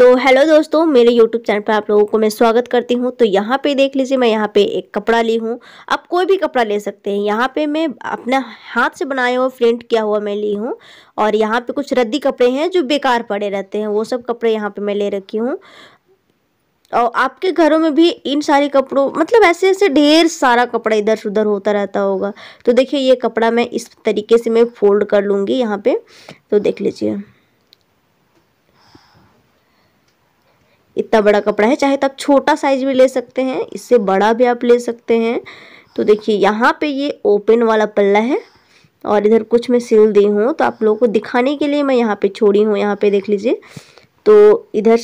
तो हेलो दोस्तों मेरे यूट्यूब चैनल पर आप लोगों को मैं स्वागत करती हूँ तो यहाँ पे देख लीजिए मैं यहाँ पे एक कपड़ा ली हूँ आप कोई भी कपड़ा ले सकते हैं यहाँ पे मैं अपना हाथ से बनाया हुआ प्रिंट किया हुआ मैं ली हूँ और यहाँ पे कुछ रद्दी कपड़े हैं जो बेकार पड़े रहते हैं वो सब कपड़े यहाँ पे मैं ले रखी हूँ और आपके घरों में भी इन सारे कपड़ों मतलब ऐसे ऐसे ढेर सारा कपड़ा इधर उधर होता रहता होगा तो देखिए ये कपड़ा मैं इस तरीके से मैं फोल्ड कर लूँगी यहाँ पे तो देख लीजिए इतना बड़ा कपड़ा है चाहे तो आप छोटा साइज भी ले सकते हैं इससे बड़ा भी आप ले सकते हैं तो देखिए यहाँ पे ये ओपन वाला पल्ला है और इधर कुछ मैं सिल दी हूँ तो आप लोगों को दिखाने के लिए मैं यहाँ पे छोड़ी हूँ यहाँ पे देख लीजिए तो इधर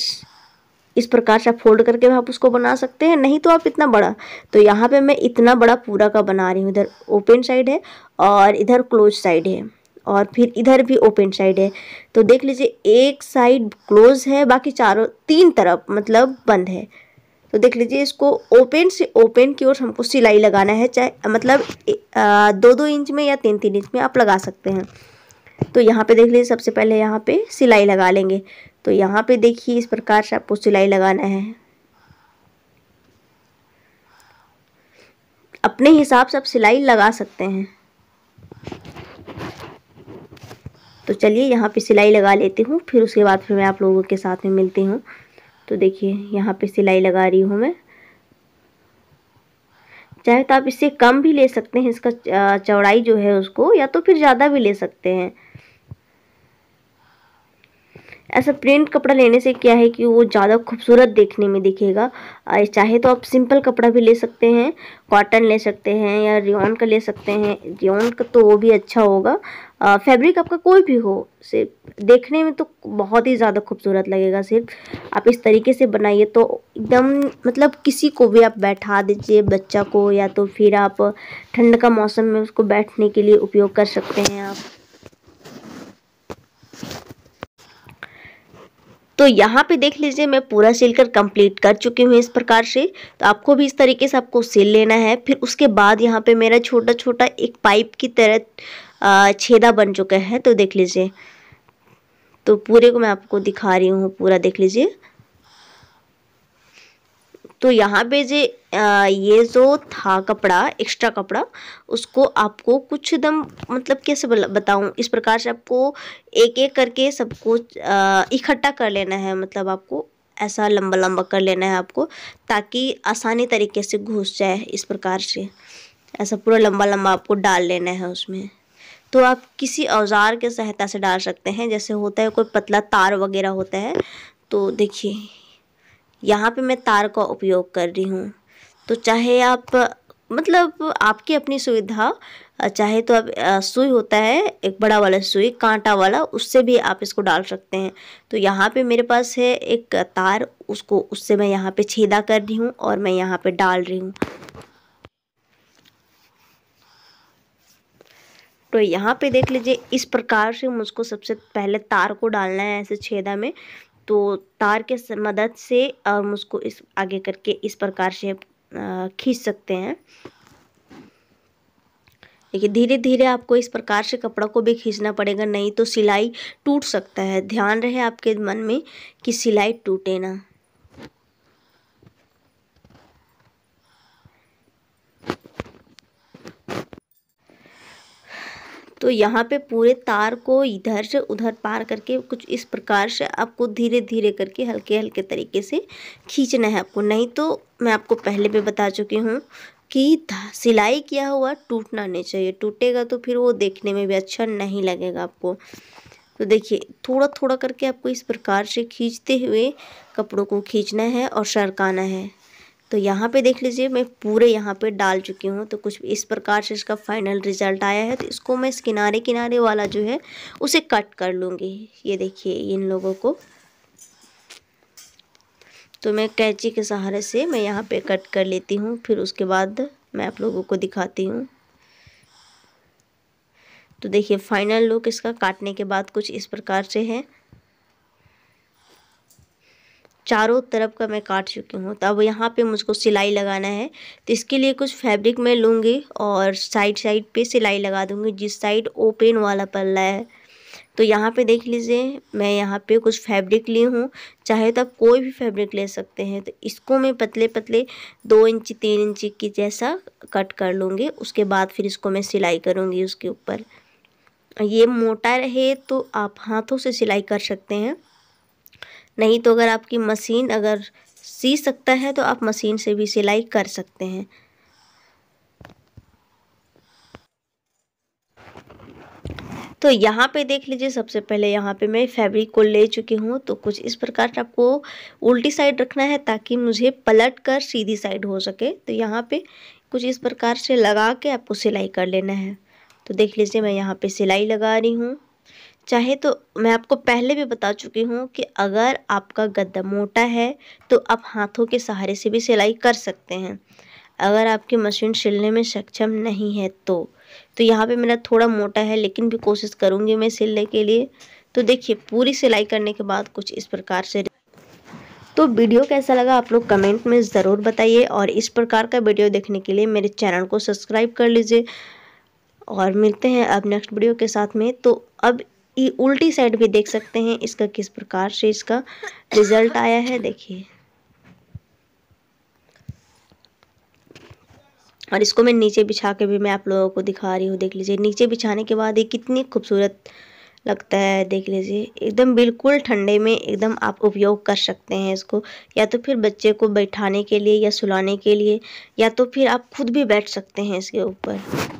इस प्रकार से आप फोल्ड करके आप उसको बना सकते हैं नहीं तो आप इतना बड़ा तो यहाँ पे मैं इतना बड़ा पूरा का बना रही हूँ इधर ओपन साइड है और इधर क्लोज साइड है और फिर इधर भी ओपन साइड है तो देख लीजिए एक साइड क्लोज है बाकी चारों तीन तरफ मतलब बंद है तो देख लीजिए इसको ओपन से ओपन की ओर हमको सिलाई लगाना है चाहे मतलब दो दो इंच में या तीन तीन इंच में आप लगा सकते हैं तो यहाँ पे देख लीजिए सबसे पहले यहाँ पे सिलाई लगा लेंगे तो यहाँ पे देखिए इस प्रकार से आपको सिलाई लगाना है अपने हिसाब से आप सिलाई लगा सकते हैं तो चलिए यहाँ पे सिलाई लगा लेती हूँ फिर उसके बाद फिर मैं आप लोगों के साथ में मिलती हूँ तो देखिए यहाँ पे सिलाई लगा रही हूँ मैं चाहे तो आप इससे कम भी ले सकते हैं इसका चौड़ाई जो है उसको या तो फिर ज़्यादा भी ले सकते हैं ऐसा प्रिंट कपड़ा लेने से क्या है कि वो ज़्यादा खूबसूरत देखने में दिखेगा चाहे तो आप सिंपल कपड़ा भी ले सकते हैं कॉटन ले सकते हैं या रिओन का ले सकते हैं रिओन का तो वो भी अच्छा होगा फैब्रिक आपका कोई भी हो सिर्फ देखने में तो बहुत ही ज़्यादा खूबसूरत लगेगा सिर्फ आप इस तरीके से बनाइए तो एकदम मतलब किसी को भी आप बैठा दीजिए बच्चा को या तो फिर आप ठंड का मौसम में उसको बैठने के लिए उपयोग कर सकते हैं आप तो यहाँ पे देख लीजिए मैं पूरा सिल कर कंप्लीट कर चुकी हूँ इस प्रकार से तो आपको भी इस तरीके से आपको सिल लेना है फिर उसके बाद यहाँ पे मेरा छोटा छोटा एक पाइप की तरह छेदा बन चुका है तो देख लीजिए तो पूरे को मैं आपको दिखा रही हूँ पूरा देख लीजिए तो यहाँ पे जे ये जो था कपड़ा एक्स्ट्रा कपड़ा उसको आपको कुछ दम मतलब कैसे बताऊँ इस प्रकार से आपको एक एक करके सबको इकट्ठा कर लेना है मतलब आपको ऐसा लंबा लंबा कर लेना है आपको ताकि आसानी तरीके से घुस जाए इस प्रकार से ऐसा पूरा लंबा लंबा आपको डाल लेना है उसमें तो आप किसी औज़ार के सहायता से डाल सकते हैं जैसे होता है कोई पतला तार वगैरह होता है तो देखिए यहाँ पे मैं तार का उपयोग कर रही हूँ तो चाहे आप मतलब आपकी अपनी सुविधा चाहे तो आप सुई होता है एक बड़ा वाला सुई कांटा वाला उससे भी आप इसको डाल सकते हैं तो यहाँ पे मेरे पास है एक तार उसको उससे मैं यहाँ पे छेदा कर रही हूँ और मैं यहाँ पे डाल रही हूँ तो यहाँ पे देख लीजिए इस प्रकार से मुझको सबसे पहले तार को डालना है ऐसे छेदा में तो तार के मदद से मुझको इस आगे करके इस प्रकार से खींच सकते हैं देखिए धीरे धीरे आपको इस प्रकार से कपड़ा को भी खींचना पड़ेगा नहीं तो सिलाई टूट सकता है ध्यान रहे आपके मन में कि सिलाई टूटे ना तो यहाँ पे पूरे तार को इधर से उधर पार करके कुछ इस प्रकार से आपको धीरे धीरे करके हल्के हल्के तरीके से खींचना है आपको नहीं तो मैं आपको पहले भी बता चुकी हूँ कि सिलाई किया हुआ टूटना नहीं चाहिए टूटेगा तो फिर वो देखने में भी अच्छा नहीं लगेगा आपको तो देखिए थोड़ा थोड़ा करके आपको इस प्रकार से खींचते हुए कपड़ों को खींचना है और सरकाना है तो यहाँ पे देख लीजिए मैं पूरे यहाँ पे डाल चुकी हूँ तो कुछ इस प्रकार से इसका फाइनल रिजल्ट आया है तो इसको मैं इस किनारे किनारे वाला जो है उसे कट कर लूँगी ये देखिए इन लोगों को तो मैं कैंची के सहारे से मैं यहाँ पे कट कर लेती हूँ फिर उसके बाद मैं आप लोगों को दिखाती हूँ तो देखिए फाइनल लुक इसका काटने के बाद कुछ इस प्रकार से है चारों तरफ का मैं काट चुकी हूँ तो अब यहाँ पे मुझको सिलाई लगाना है तो इसके लिए कुछ फैब्रिक मैं लूँगी और साइड साइड पे सिलाई लगा दूँगी जिस साइड ओपन वाला पल्ला है तो यहाँ पे देख लीजिए मैं यहाँ पे कुछ फैब्रिक ली हूँ चाहे तो आप कोई भी फैब्रिक ले सकते हैं तो इसको मैं पतले पतले दो इंची तीन इंची की जैसा कट कर लूँगी उसके बाद फिर इसको मैं सिलाई करूँगी उसके ऊपर ये मोटा रहे तो आप हाथों से सिलाई कर सकते हैं नहीं तो अगर आपकी मशीन अगर सी सकता है तो आप मशीन से भी सिलाई कर सकते हैं तो यहाँ पे देख लीजिए सबसे पहले यहाँ पे मैं फैब्रिक को ले चुकी हूँ तो कुछ इस प्रकार आपको उल्टी साइड रखना है ताकि मुझे पलट कर सीधी साइड हो सके तो यहाँ पे कुछ इस प्रकार से लगा के आपको सिलाई कर लेना है तो देख लीजिए मैं यहाँ पे सिलाई लगा रही हूँ चाहे तो मैं आपको पहले भी बता चुकी हूँ कि अगर आपका गद्दा मोटा है तो आप हाथों के सहारे से भी सिलाई कर सकते हैं अगर आपकी मशीन सिलने में सक्षम नहीं है तो तो यहाँ पे मेरा थोड़ा मोटा है लेकिन भी कोशिश करूँगी मैं सिलने के लिए तो देखिए पूरी सिलाई करने के बाद कुछ इस प्रकार से तो वीडियो कैसा लगा आप लोग कमेंट में ज़रूर बताइए और इस प्रकार का वीडियो देखने के लिए मेरे चैनल को सब्सक्राइब कर लीजिए और मिलते हैं अब नेक्स्ट वीडियो के साथ में तो अब ये उल्टी साइड भी देख सकते हैं इसका किस प्रकार से इसका रिजल्ट आया है देखिए और इसको मैं नीचे बिछा के भी मैं आप लोगों को दिखा रही हूँ देख लीजिए नीचे बिछाने के बाद ये कितनी खूबसूरत लगता है देख लीजिए एकदम बिल्कुल ठंडे में एकदम आप उपयोग कर सकते हैं इसको या तो फिर बच्चे को बैठाने के लिए या सुलाने के लिए या तो फिर आप खुद भी बैठ सकते हैं इसके ऊपर